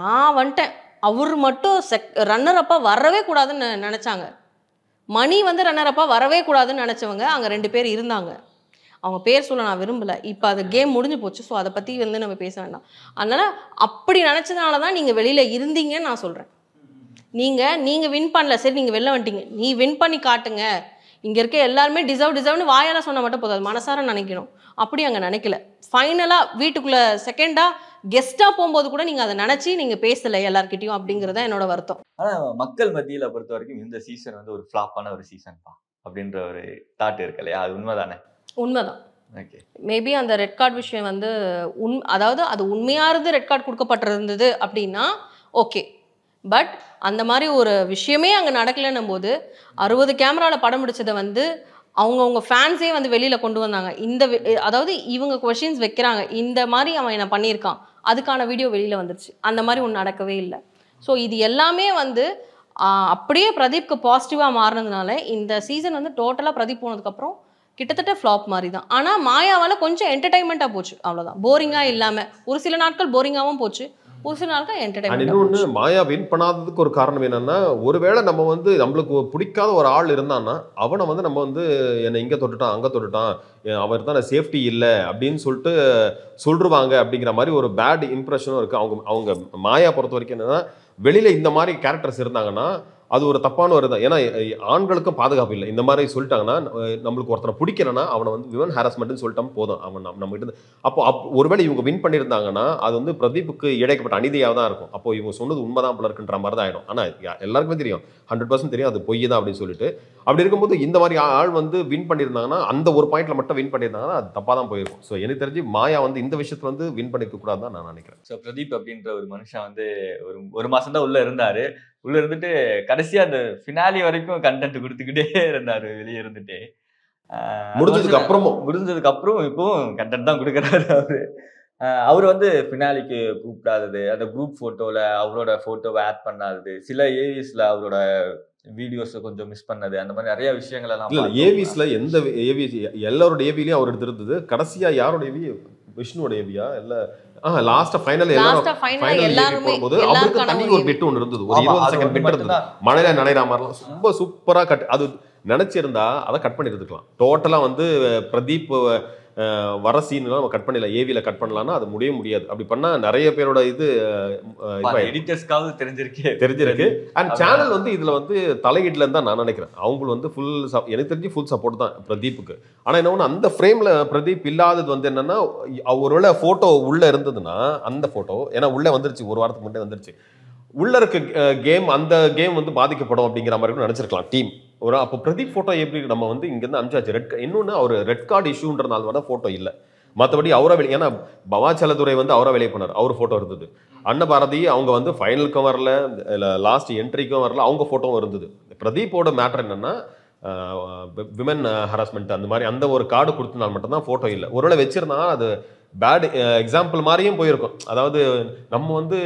S2: நான் வந்துட்டேன் அவர் மட்டும் செக் ரன்னர் அப்பா வரவே கூடாதுன்னு நினச்சாங்க மணி வந்து ரன்னர் அப்பா வரவே கூடாதுன்னு நினச்சவங்க அங்கே ரெண்டு பேர் இருந்தாங்க அவங்க பேர் சொல்ல நான் விரும்பலை இப்போ அது கேம் முடிஞ்சு போச்சு ஸோ அதை பற்றி வந்து நம்ம பேச வேண்டாம் அதனால் அப்படி நினச்சதுனால தான் நீங்கள் வெளியில் இருந்தீங்கன்னு நான் சொல்கிறேன் நீங்கள் நீங்கள் வின் பண்ணல சரி நீங்கள் வெளில வந்துட்டீங்க நீ வின் பண்ணி காட்டுங்க இங்கே இருக்க எல்லாருமே டிசர்வ் டிசர்வ்னு வாயால் சொன்னால் மட்டும் போதாது மனசார நினைக்கணும் அப்படி அங்கே நினைக்கல ஃபைனலாக வீட்டுக்குள்ளே செகண்டாக கெஸ்ட்டாக போகும்போது கூட நீங்கள் அதை நினச்சி நீங்கள் பேசலை எல்லாருக்கிட்டையும் அப்படிங்கிறது தான் என்னோட வருத்தம்
S3: ஆனால் மக்கள் மத்தியில் பொறுத்த வரைக்கும் இந்த சீசன் வந்து ஒரு ஃப்ளாப்பான ஒரு சீசன் தான் அப்படின்ற ஒரு தாட் இருக்கு இல்லையா அது உண்மைதானே
S2: உண்மைதான் மேபி அந்த ரெட் கார்டு விஷயம் வந்து உண் அதாவது அது உண்மையாக இருந்து ரெட் கார்டு கொடுக்கப்பட்டிருந்தது அப்படின்னா ஓகே பட் அந்த மாதிரி ஒரு விஷயமே அங்கே நடக்கலைன்னும் போது அறுபது கேமராவில் படம் பிடிச்சதை வந்து அவங்கவுங்க ஃபேன்ஸே வந்து வெளியில் கொண்டு வந்தாங்க இந்த அதாவது இவங்க கொஷின்ஸ் வைக்கிறாங்க இந்த மாதிரி அவன் என்ன பண்ணியிருக்கான் அதுக்கான வீடியோ வெளியில் வந்துருச்சு அந்த மாதிரி ஒன்று நடக்கவே இல்லை ஸோ இது எல்லாமே வந்து அப்படியே பிரதீப்க்கு பாசிட்டிவாக மாறினதுனால இந்த சீசன் வந்து டோட்டலாக பிரதீப் போனதுக்கப்புறம் கிட்டத்தட்ட ஃப்ளாப் மாதிரி தான் ஆனால் மாயாவால் கொஞ்சம் என்டர்டைன்மெண்ட்டாக போச்சு அவ்வளோதான் போரிங்காக இல்லாமல் ஒரு சில நாட்கள் போரிங்காகவும் போச்சு பூசினால்தான் என்டர்டைன்மெண்ட் இன்னொன்று
S1: மாயா வின் பண்ணாததுக்கு ஒரு காரணம் என்னன்னா ஒருவேளை நம்ம வந்து நம்மளுக்கு பிடிக்காத ஒரு ஆள் இருந்தான்னா அவனை வந்து நம்ம வந்து என்னை இங்கே தொட்டுட்டான் அங்கே தொட்டுட்டான் அவர் தான் சேஃப்டி இல்லை அப்படின்னு சொல்லிட்டு சொல்லிடுவாங்க அப்படிங்கிற மாதிரி ஒரு பேட் இம்ப்ரெஷனும் இருக்குது அவங்க அவங்க மாயா பொறுத்த வரைக்கும் என்னென்னா வெளியில் இந்த மாதிரி கேரக்டர்ஸ் இருந்தாங்கன்னா அது ஒரு தப்பான ஒரு தான் ஏன்னா ஆண்களுக்கும் பாதுகாப்பு இல்லை இந்த மாதிரி சொல்லிட்டாங்கன்னா நம்மளுக்கு ஒருத்தனை பிடிக்கலன்னா அவனை வந்து விமன் ஹாரஸ்மெண்ட்னு சொல்லிட்டான் போதும் அவன் நம்ம நம்ம கிட்ட அப்போ அப் ஒருவேளை இவங்க வின் பண்ணியிருந்தாங்கன்னா அது வந்து பிரதீப்புக்கு இடைக்கப்பட்ட அநீதியாக தான் இருக்கும் அப்போ இவங்க சொன்னது உண்மைதான் போல இருக்குன்ற மாதிரி தான் ஆகிடும் ஆனால் எல்லாருக்குமே தெரியும் ஹண்ட்ரட் பர்சன்ட் தெரியும் அது பொய் தான் அப்படின்னு சொல்லிட்டு அப்படி இருக்கும்போது இந்த மாதிரி ஆள் வந்து வின் பண்ணியிருந்தாங்கன்னா அந்த ஒரு பாயிண்ட்ல மட்டும் வின் பண்ணியிருந்தாங்கன்னா அது தப்பாக தான் போயிருக்கும் ஸோ எனக்கு தெரிஞ்சு மாயா வந்து இந்த விஷயத்துல வந்து வின் பண்ணிக்க கூடாதுன்னு நான் நினைக்கிறேன்
S3: ஸோ பிரதீப் அப்படின்ற ஒரு மனுஷன் வந்து ஒரு ஒரு மாதம் தான் உள்ளே இருந்தாரு உள்ள இருந்துட்டு கடைசியா அந்த ஃபினாலி வரைக்கும் கண்டென்ட் கொடுத்துக்கிட்டே இருந்தாரு வெளியே இருந்துட்டு முடிஞ்சதுக்கு அப்புறமும் முடிஞ்சதுக்கு அப்புறம் இப்போ கண்டென்ட் தான் கொடுக்குறாரு அவரு அவர் வந்து ஃபினாலிக்கு கூப்பிடாதது அந்த குரூப் ஃபோட்டோவில் அவரோட ஃபோட்டோவை ஆட் பண்ணாதது சில ஏவிஸில் அவரோட வீடியோஸை கொஞ்சம் மிஸ் பண்ணது அந்த மாதிரி நிறைய விஷயங்கள் எல்லாம் இல்லை
S1: ஏவிஸில் எந்த ஏவி எல்லாரோட ஏவிலையும் அவர் எடுத்துருந்தது கடைசியாக யாரோட ஏவி விஷ்ணுவோட ஏவியா இல்லை லாஸ்ட் ஃபைனல் ஃபைனல் போகும்போது அவருக்கு ஒரு பெட் இருந்தது ஒரு செகண்ட் மாதிரிலாம் சூப்பரா கட் அது நினைச்சிருந்தா அதை கட் பண்ணி இருந்துக்கலாம் டோட்டலா வந்து பிரதீப் வர சீன்லாம் நம்ம கட் பண்ணிடலாம் ஏவியில் கட் பண்ணலாம்னா அது முடிய முடியாது அப்படி பண்ணால் நிறைய பேரோட இது
S3: எடிட்டர்ஸ்க்காவது தெரிஞ்சிருக்கேன் தெரிஞ்சிருக்கு அண்ட் சேனல் வந்து
S1: இதில் வந்து தலையீட்டில் தான் நான் நினைக்கிறேன் அவங்களும் வந்து ஃபுல் எனக்கு தெரிஞ்சு ஃபுல் சப்போர்ட் தான் பிரதீப்புக்கு ஆனால் என்ன ஒன்று அந்த ஃப்ரேமில் பிரதீப் இல்லாதது வந்து என்னென்னா ஒருவேளை ஃபோட்டோ உள்ளே இருந்ததுன்னா அந்த ஃபோட்டோ ஏன்னா உள்ளே வந்துருச்சு ஒரு வாரத்துக்கு முன்னாடி வந்துருச்சு உள்ளே இருக்க கேம் அந்த கேம் வந்து பாதிக்கப்படும் அப்படிங்கிற மாதிரி நினச்சிருக்கலாம் டீம் ஒரு அப்போ பிரதீப் ஃபோட்டோ எப்படி நம்ம வந்து இங்கேருந்து அமிச்சாச்சு ரெட் இன்னொன்று அவர் ரெட் கார்டு இஷ்யூன்றனால தான் ஃபோட்டோ இல்லை மற்றபடி அவரை வெளியே ஏன்னா பவாச்சலதுரை வந்து அவரை வெளியே போனார் அவர் ஃபோட்டோ இருந்தது அன்னபாரதி அவங்க வந்து ஃபைனலுக்கும் வரல இல்லை லாஸ்ட் என்ட்ரிக்கும் வரல அவங்க ஃபோட்டோவும் இருந்தது பிரதீப்போட மேட்ரு என்னென்னா விமன் ஹராஸ்மெண்ட் அந்த மாதிரி அந்த ஒரு கார்டு கொடுத்தனால மட்டும்தான் ஃபோட்டோ இல்லை ஒருவேளை வச்சிருந்தா அது பேட் எக்ஸாம்பிள் மாதிரியும் போயிருக்கும் அதாவது நம்ம வந்து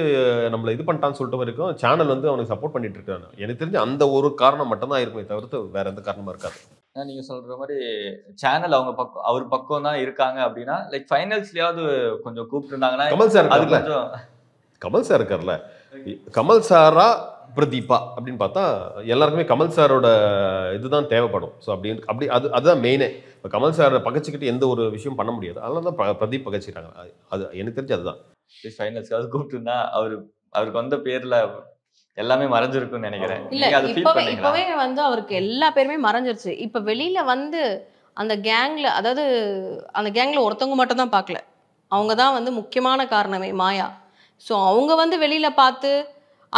S1: நம்மளை இது பண்ணிட்டான்னு சொல்லிட்டு இருக்கோம் சேனல் வந்து அவனுக்கு சப்போர்ட் பண்ணிட்டு இருக்காங்க எனக்கு தெரிஞ்சு அந்த ஒரு காரணம் மட்டும்தான் இருக்குமே தவிர்த்து வேற எந்த காரணமாக இருக்காது
S3: நீங்க சொல்ற மாதிரி சேனல் அவங்க பக்கம் அவர் பக்கம் தான் இருக்காங்க அப்படின்னா லைக் ஃபைனல்ஸ்லயாவது கொஞ்சம் கூப்பிட்டுருந்தாங்கன்னா கமல் சார் கொஞ்சம்
S1: கமல் சார் இருக்கார்ல கமல் சாரா பிரதீபா அப்படின்னு பார்த்தா எல்லாருக்குமே கமல் சாரோட இதுதான் தேவைப்படும் ஸோ அப்படின்னு அப்படி அது அதுதான் மெயினே இப்போ கமல் சாரை பகச்சிக்கிட்டு எந்த ஒரு விஷயம் பண்ண முடியாது அதனால தான் பிரதீப் பகச்சிக்கிறாங்க அது எனக்கு தெரிஞ்சு அதுதான்
S3: ஃபைனல்ஸ் அது கூப்பிட்டுருந்தா அவர் அவருக்கு வந்த பேரில் எல்லாமே மறைஞ்சிருக்கும்னு நினைக்கிறேன் இல்ல இப்போவே இப்பவே
S2: வந்து அவருக்கு எல்லா பேருமே மறைஞ்சிருச்சு இப்போ வெளியில் வந்து அந்த கேங்கில் அதாவது அந்த கேங்கில் ஒருத்தவங்க மட்டும் தான் பார்க்கல அவங்க தான் வந்து முக்கியமான காரணமே மாயா ஸோ அவங்க வந்து வெளியில் பார்த்து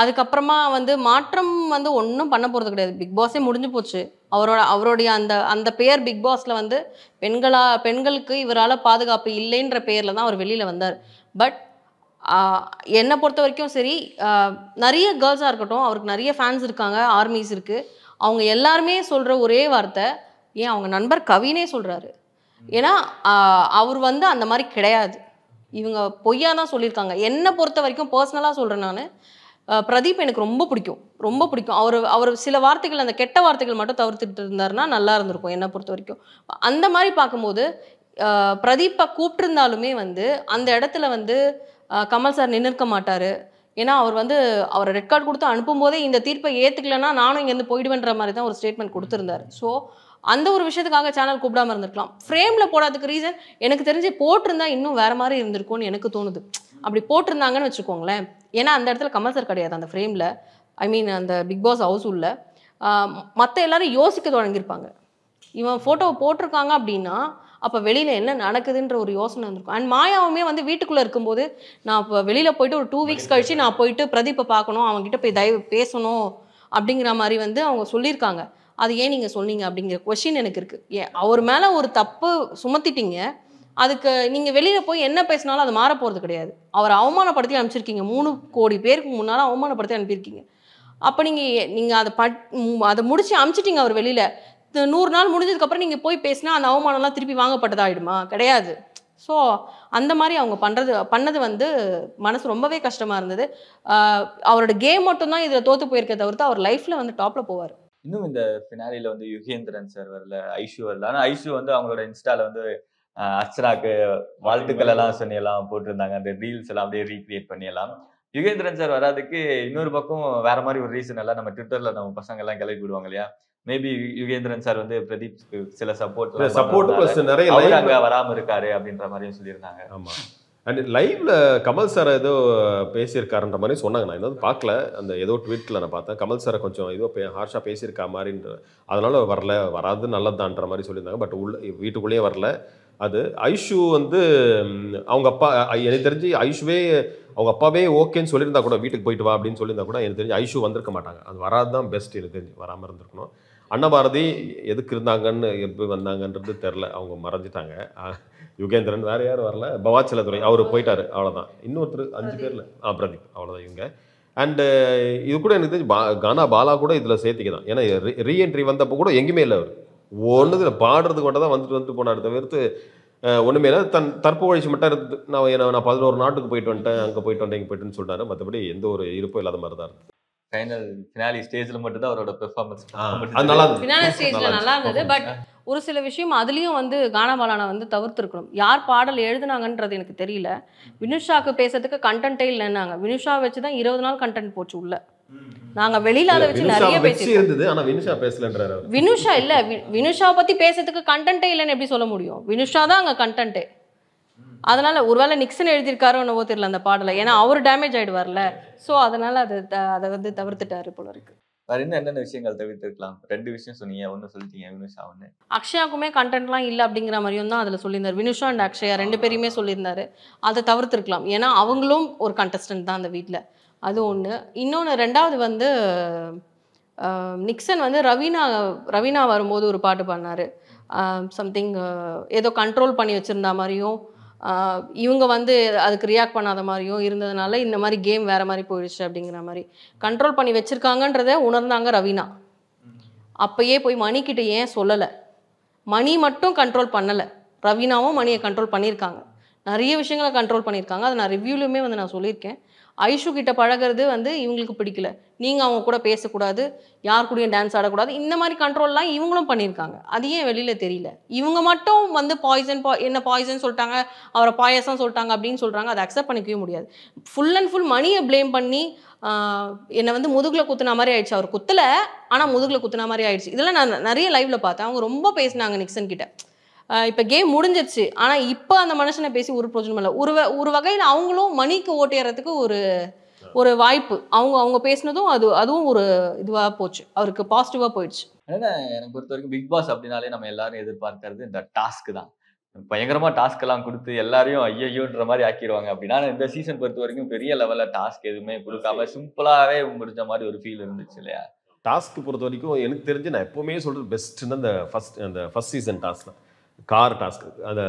S2: அதுக்கப்புறமா வந்து மாற்றம் வந்து ஒன்றும் பண்ண போகிறது கிடையாது பிக் பாஸே முடிஞ்சு போச்சு அவரோட அவருடைய அந்த அந்த பெயர் பிக் பாஸில் வந்து பெண்களா பெண்களுக்கு இவரால் பாதுகாப்பு இல்லைன்ற பெயரில் தான் அவர் வெளியில் வந்தார் பட் என்னை பொறுத்த வரைக்கும் சரி நிறைய கேர்ள்ஸாக இருக்கட்டும் அவருக்கு நிறைய ஃபேன்ஸ் இருக்காங்க ஆர்மிஸ் இருக்குது அவங்க எல்லாருமே சொல்கிற ஒரே வார்த்தை ஏன் அவங்க நண்பர் கவினே சொல்கிறாரு ஏன்னா அவர் வந்து அந்த மாதிரி கிடையாது இவங்க பொய்யா தான் சொல்லியிருக்காங்க என்னை பொறுத்த வரைக்கும் பர்சனலாக சொல்கிறேன் நான் பிரதீப் எனக்கு ரொம்ப பிடிக்கும் ரொம்ப பிடிக்கும் அவர் அவர் சில வார்த்தைகள் அந்த கெட்ட வார்த்தைகள் மட்டும் தவிர்த்துட்டு இருந்தாருன்னா நல்லா இருந்திருக்கும் என்னை பொறுத்த வரைக்கும் அந்த மாதிரி பார்க்கும்போது பிரதீப்பை கூப்பிட்டுருந்தாலுமே வந்து அந்த இடத்துல வந்து கமல் சார் நின்றுக்க மாட்டார் ஏன்னா அவர் வந்து அவர் ரெட் கார்டு கொடுத்து அனுப்பும் போதே இந்த தீர்ப்பை ஏற்றுக்கலன்னா நானும் இங்கேருந்து போயிடுவேன்ற மாதிரி தான் ஒரு ஸ்டேட்மெண்ட் கொடுத்துருந்தாரு ஸோ அந்த ஒரு விஷயத்துக்காக சேனல் கூப்பிடாம இருந்திருக்கலாம் ஃப்ரேமில் போடாததுக்கு ரீசன் எனக்கு தெரிஞ்சு போட்டிருந்தா இன்னும் வேற மாதிரி இருந்திருக்கும்னு எனக்கு தோணுது அப்படி போட்டிருந்தாங்கன்னு வச்சுக்கோங்களேன் ஏன்னா அந்த இடத்துல கமல் சார் கிடையாது அந்த ஃப்ரேமில் ஐ மீன் அந்த பிக் பாஸ் ஹவுஸ் உள்ள மற்ற எல்லாரும் யோசிக்க தொடங்கியிருப்பாங்க இவன் ஃபோட்டோவை போட்டிருக்காங்க அப்படின்னா அப்போ வெளியில் என்ன நடக்குதுன்ற ஒரு யோசனை இருந்திருக்கும் அண்ட் மாயாவுமே வந்து வீட்டுக்குள்ளே இருக்கும்போது நான் இப்போ வெளியில் போயிட்டு ஒரு டூ வீக்ஸ் கழித்து நான் போயிட்டு பிரதீப்பை பார்க்கணும் அவங்ககிட்ட போய் தயவு பேசணும் அப்படிங்கிற மாதிரி வந்து அவங்க சொல்லியிருக்காங்க அது ஏன் நீங்கள் சொன்னீங்க அப்படிங்கிற கொஷின் எனக்கு இருக்குது ஏன் அவர் மேலே ஒரு தப்பு சுமத்திட்டீங்க அதுக்கு நீங்கள் வெளியில் போய் என்ன பேசினாலும் அது மாற போகிறது கிடையாது அவரை அவமானப்படுத்தி அனுப்பிச்சிருக்கீங்க மூணு கோடி பேருக்கு முன்னால் அவமானப்படுத்தி அனுப்பியிருக்கீங்க அப்போ நீங்கள் நீங்கள் அதை பட் அதை முடித்து அனுப்பிச்சிட்டிங்க அவர் வெளியில் நூறு நாள் முடிஞ்சதுக்கப்புறம் நீங்கள் போய் பேசினா அந்த அவமானம்லாம் திருப்பி வாங்கப்பட்டதாயிடுமா கிடையாது ஸோ அந்த மாதிரி அவங்க பண்ணுறது பண்ணது வந்து மனசு ரொம்பவே கஷ்டமாக இருந்தது அவரோட கேம் மட்டும்தான் இதில் தோற்று போயிருக்க தவிர்த்து அவர் லைஃப்பில் வந்து டாப்பில் போவார்
S3: இன்னும் இந்த ஃபினாலியில் வந்து யுகேந்திரன் சார் வரல ஐஷு வரல ஆனால் ஐஷு வந்து அவங்களோட இன்ஸ்டாவில் வந்து அர்ச்சனாக்கு வாழ்த்துக்கள் எல்லாம் சொன்னியெல்லாம் போட்டிருந்தாங்க அந்த ரீல்ஸ் எல்லாம் அப்படியே ரீக்ரியேட் பண்ணியெல்லாம் யுகேந்திரன் சார் வராதுக்கு இன்னொரு பக்கம் வேற மாதிரி ஒரு ரீசன் எல்லாம் நம்ம ட்விட்டர்ல நம்ம பசங்க எல்லாம் கிளப்பி விடுவாங்க இல்லையா மேபி யுகேந்திரன் சார் வந்து பிரதீப் சில சப்போர்ட் சப்போர்ட் பிளஸ் நிறைய அங்க வராம இருக்காரு அப்படின்ற மாதிரியும் சொல்லியிருந்தாங்க ஆமா
S1: அண்ட் லைவ்ல கமல் சார் ஏதோ பேசியிருக்காருன்ற மாதிரி சொன்னாங்க நான் எதாவது பார்க்கல அந்த ஏதோ ட்வீட்ல நான் பார்த்தேன் கமல் சாரை கொஞ்சம் ஏதோ ஹார்ஷா பேசியிருக்கா மாதிரின்ற அதனால வரல வராது நல்லதான்ற மாதிரி சொல்லியிருந்தாங்க பட் உள்ள வீட்டுக்குள்ளேயே வரல அது ஐஷு வந்து அவங்க அப்பா எனக்கு தெரிஞ்சு ஐஷுவே அவங்க அப்பாவே ஓகேன்னு சொல்லியிருந்தா கூட வீட்டுக்கு போயிட்டு வா அப்படின்னு சொல்லியிருந்தா கூட எனக்கு தெரிஞ்சு ஐஷு வந்திருக்க மாட்டாங்க அது வராது தான் பெஸ்ட் எனக்கு தெரிஞ்சு வராமல் இருந்திருக்கணும் அன்னபாரதி எதுக்கு இருந்தாங்கன்னு எப்போ வந்தாங்கன்றது தெரில அவங்க மறைஞ்சிட்டாங்க யுகேந்திரன் வேறு யாரும் வரல பவாச்சலத்துறை அவர் போயிட்டார் அவ்வளோதான் இன்னொருத்தர் அஞ்சு பேரில் ஆ பிரதீப் அவ்வளோதான் இவங்க அண்டு இது கூட எனக்கு தெரிஞ்சு பா கானா பாலா கூட இதில் சேர்த்திக்க ஏன்னா ரீஎன்ட்ரி வந்தப்போ கூட எங்கேயுமே இல்லை அவர் ஒன்றுத்தில் பாடுறதுக்கு மட்டும் தான் வந்துட்டு வந்துட்டு போனார் தவிர்த்து ஒன்றுமே இல்லை தன் தற்ப வழிச்சு மட்டும் இருந்து நான் நான் பதினோரு நாட்டுக்கு போயிட்டு வந்துட்டேன் அங்கே போயிட்டு வந்தேன் இங்கே போயிட்டுன்னு சொல்லிட்டாரு மற்றபடி எந்த ஒரு இருப்பும் இல்லாத மாதிரி தான் இருக்கு
S3: ஃபைனல் ஃபினாலி ஸ்டேஜில் மட்டும்தான் அவரோட பெர்ஃபார்மன்ஸ் அது நல்லா ஃபினாலி ஸ்டேஜில் நல்லா இருந்தது பட்
S2: ஒரு சில விஷயம் அதுலேயும் வந்து கானபாலானா வந்து தவிர்த்துருக்கணும் யார் பாடல் எழுதுனாங்கன்றது எனக்கு தெரியல வினுஷாக்கு பேசுறதுக்கு கண்டென்ட்டே இல்லைன்னாங்க வினுஷா வச்சு தான் இருபது நாள் கண்டென்ட் போச்சு உள்ளே நாங்க வெளியில வச்சு நிறைய பேசியிருந்தது
S1: ஆனா வினுஷா பேசலன்றாரு
S2: வினுஷா இல்ல வினுஷாவை பத்தி பேசுறதுக்கு கண்டென்ட்டே இல்லைன்னு எப்படி சொல்ல முடியும் வினுஷா தான் அங்க கண்டென்ட்டே அதனால ஒருவேளை நிக்சன் எழுதியிருக்காரோ என்னவோ தெரியல அந்த பாடலை ஏன்னா அவர் டேமேஜ் வரல ஸோ அதனால அது அதை வந்து தவிர்த்துட்டாரு போல இருக்கு
S3: வேற என்ன என்னென்ன விஷயங்கள் தவிர்த்துருக்கலாம் ரெண்டு விஷயம் சொன்னீங்க ஒன்று சொல்லிட்டீங்க வினுஷா ஒன்று
S2: அக்ஷயாக்குமே கண்டென்ட்லாம் இல்லை அப்படிங்கிற மாதிரியும் தான் அதில் சொல்லியிருந்தார் வினுஷா அண்ட் அக்ஷயா ரெண்டு பேருமே சொல்லியிருந்தாரு அதை தவிர்த்துருக்கலாம் ஏன்னா அவங்களும் ஒரு கண்டஸ்டன்ட் தான் அந்த வீட்டில் அது ஒன்று இன்னொன்று ரெண்டாவது வந்து நிக்சன் வந்து ரவீனா ரவீனா வரும்போது ஒரு பாட்டு பாடினார் சம்திங் ஏதோ கண்ட்ரோல் பண்ணி வச்சுருந்தா மாதிரியும் இவங்க வந்து அதுக்கு ரியாக்ட் பண்ணாத மாதிரியும் இருந்ததுனால இந்த மாதிரி கேம் வேறு மாதிரி போயிடுச்சு அப்படிங்கிற மாதிரி கண்ட்ரோல் பண்ணி வச்சுருக்காங்கன்றதை உணர்ந்தாங்க ரவீனா அப்பயே போய் மணிக்கிட்ட ஏன் சொல்லலை மணி மட்டும் கண்ட்ரோல் பண்ணலை ரவீனாவும் மணியை கண்ட்ரோல் பண்ணியிருக்காங்க நிறைய விஷயங்களை கண்ட்ரோல் பண்ணியிருக்காங்க அதை நான் ரிவ்யூலையுமே வந்து நான் சொல்லியிருக்கேன் ஐஷு கிட்ட பழகிறது வந்து இவங்களுக்கு பிடிக்கல நீங்கள் அவங்க கூட பேசக்கூடாது யார் கூடயும் டான்ஸ் ஆடக்கூடாது இந்த மாதிரி கண்ட்ரோல்லாம் இவங்களும் பண்ணியிருக்காங்க அது ஏன் வெளியில் தெரியல இவங்க மட்டும் வந்து பாய்சன் பா என்ன பாய்சன் சொல்லிட்டாங்க அவரை பாயசம் சொல்லிட்டாங்க அப்படின்னு சொல்கிறாங்க அதை அக்செப்ட் பண்ணிக்கவே முடியாது ஃபுல் அண்ட் ஃபுல் மணியை ப்ளேம் பண்ணி என்னை வந்து முதுகில் குத்துன மாதிரி ஆயிடுச்சு அவர் குத்தலை ஆனால் முதுகில் குத்துன மாதிரி ஆயிடுச்சு இதெல்லாம் நான் நிறைய லைவில் பார்த்தேன் அவங்க ரொம்ப பேசினாங்க நிக்சன் கிட்ட இப்போ கேம் முடிஞ்சிருச்சு ஆனால் இப்போ அந்த மனுஷனை பேசி ஒரு பிரயோஜனம் இல்லை ஒரு ஒரு வகையில் அவங்களும் மணிக்கு ஓட்டிடுறதுக்கு ஒரு ஒரு வாய்ப்பு அவங்க அவங்க பேசினதும் அது அதுவும் ஒரு இதுவாக போச்சு அவருக்கு பாசிட்டிவாக போயிடுச்சு
S3: எனக்கு பொறுத்த வரைக்கும் பிக் பாஸ் அப்படின்னாலே நம்ம எல்லாரும் எதிர்பார்க்கறது இந்த டாஸ்க் தான் பயங்கரமா டாஸ்க் எல்லாம் கொடுத்து எல்லாரையும் ஐயோன்ற மாதிரி ஆக்கிடுவாங்க அப்படின்னா இந்த சீசன் பொறுத்த வரைக்கும் பெரிய லெவல்ல டாஸ்க் எதுவுமே கொடுக்காம சிம்பிளாவே முடிஞ்ச மாதிரி ஒரு ஃபீல் இருந்துச்சு இல்லையா
S1: டாஸ்க் பொறுத்த வரைக்கும் எனக்கு தெரிஞ்சு நான் எப்பவுமே சொல்றது பெஸ்ட்னா அந்த ஃபர்ஸ்ட் அந்த ஃபர்ஸ்ட் சீசன் டாஸ்க் தான் கார் டாஸ்க் அந்த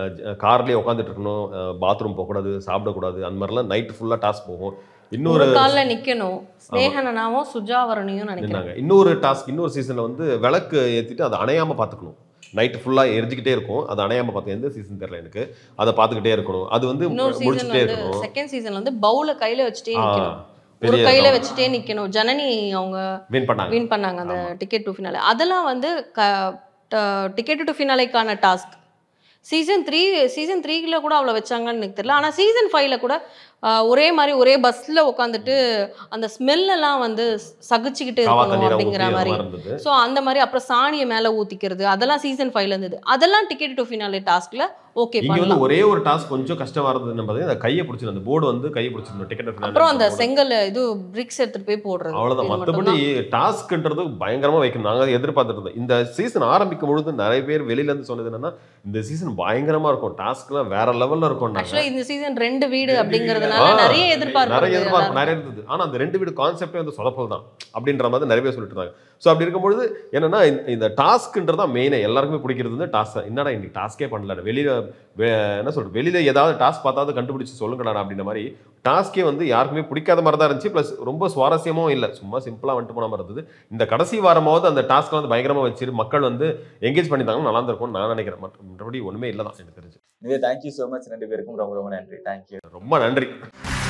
S1: கார்லேயே உட்காந்துட்டு இருக்கணும் பாத்ரூம் போகக்கூடாது சாப்பிடக்கூடாது அந்த மாதிரிலாம் நைட் ஃபுல்லாக டாஸ்க் போகும் இன்னொரு காலில்
S2: நிற்கணும் ஸ்னேகனாவும் சுஜாவரணியும் நினைக்கிறாங்க
S1: இன்னொரு டாஸ்க் இன்னொரு சீசனில் வந்து விளக்கு ஏற்றிட்டு அதை அணையாமல் பார்த்துக்கணும் நைட் ஃபுல்லாக எரிஞ்சிக்கிட்டே இருக்கும் அது அணையாமல் பார்த்து எந்த சீசன் தெரியல எனக்கு அதை பார்த்துக்கிட்டே இருக்கணும் அது வந்து முடிச்சுட்டே இருக்கணும் செகண்ட்
S2: சீசன்ல வந்து பவுல கையில வச்சுட்டே
S1: ஒரு கையில வச்சுட்டே
S2: நிக்கணும் ஜனனி அவங்க வின் பண்ணாங்க வின் பண்ணாங்க அந்த டிக்கெட் டூ ஃபினால அதெல்லாம் வந்து டிக்கெட் டு ஃபினாலைக்கான டாஸ்க் சீசன் த்ரீ சீசன் த்ரீல கூட அவ்வளோ வச்சாங்கன்னு எனக்கு தெரியல ஆனால் சீசன் ஃபைவ்ல கூட ஒரே மாதிரி ஒரே பஸ்ஸில் உட்காந்துட்டு அந்த ஸ்மெல்லாம் வந்து சகிச்சுக்கிட்டு இருக்கணும் அப்படிங்கிற மாதிரி ஸோ அந்த மாதிரி அப்புறம் சாணியை மேலே ஊத்திக்கிறது அதெல்லாம் சீசன் ஃபைவ்ல இருந்தது அதெல்லாம் டிக்கெட் டு ஃபினாலே டாஸ்கில் ஓகே இங்கே வந்து ஒரே
S1: ஒரு டாஸ்க் கொஞ்சம் கஷ்டமா இருந்தது என்ன நம்ம அந்த கையை பிடிச்சிருந்த போர்டு வந்து கையை பிடிச்சிருந்தோம் டிக்கெட் அப்புறம் அந்த
S2: செங்கல் இது பிரிக்ஸ் எடுத்துகிட்டு போய் போடுறது அவ்வளோதான் மற்றபடி
S1: டாஸ்க்குன்றது பயங்கரமாக வைக்கணும் நாங்கள் எதிர்பார்த்துட்டு இருந்தோம் இந்த சீசன் ஆரம்பிக்கும் பொழுது நிறைய பேர் வெளியிலேருந்து சொன்னது என்னன்னா இந்த சீசன் பயங்கரமாக இருக்கும் டாஸ்க்லாம் வேற லெவலில் இருக்கும் ஆக்சுவலாக
S2: இந்த சீசன் ரெண்டு வீடு அப்படிங்கிறது நிறைய எதிர்பார்ப்பு நிறைய எதிர்பார்ப்பு
S1: நிறைய இருந்தது ஆனா அந்த ரெண்டு வீடு கான்செப்டே வந்து சொதப்பல் தான் அப்படின்ற மாதிரி நிறைய பேர் சொல்லிட்டு இருந்தாங்க ஸோ அப்படி இருக்கும்பொழுது என்னென்னா இந்த டாஸ்க்குன்றது தான் மெயினாக எல்லாருக்குமே பிடிக்கிறது வந்து டாஸ்க் என்னடா இன்றைக்கி டாஸ்க்கே பண்ணல வெளியில் என்ன சொல்கிறது வெளியில் ஏதாவது டாஸ்க் பார்த்தாவது கண்டுபிடிச்சி சொல்லுங்கடா அப்படின்ற மாதிரி டாஸ்க்கே வந்து யாருக்குமே பிடிக்காத மாதிரி தான் இருந்துச்சு ப்ளஸ் ரொம்ப சுவாரஸ்யமும் இல்லை சும்மா சிம்பிளாக வந்துட்டு போன மாதிரி இருந்தது இந்த கடைசி வாரமாவது அந்த டாஸ்க்கை வந்து பயங்கரமாக வச்சு மக்கள் வந்து என்கேஜ் தாங்க நல்லா இருந்திருக்கும்னு நான் நினைக்கிறேன் மற்றபடி ஒன்றுமே இல்லை தான் எனக்கு தெரிஞ்சு
S3: இதே தேங்க்யூ ஸோ மச் ரெண்டு பேருக்கும் ரொம்ப ரொம்ப நன்றி தேங்க்யூ
S1: ரொம்ப நன்றி